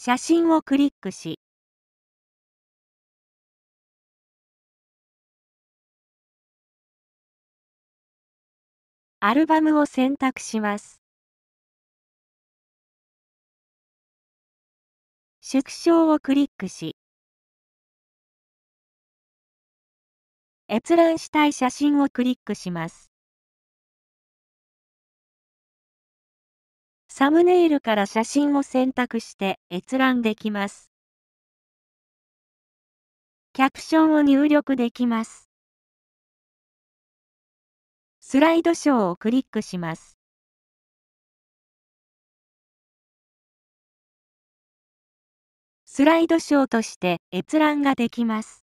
写真をクリックし、アルバムを選択します。縮小をクリックし、閲覧したい写真をクリックします。サムネイルから写真を選択して閲覧できます。キャプションを入力できます。スライドショーをクリックします。スライドショーとして閲覧ができます。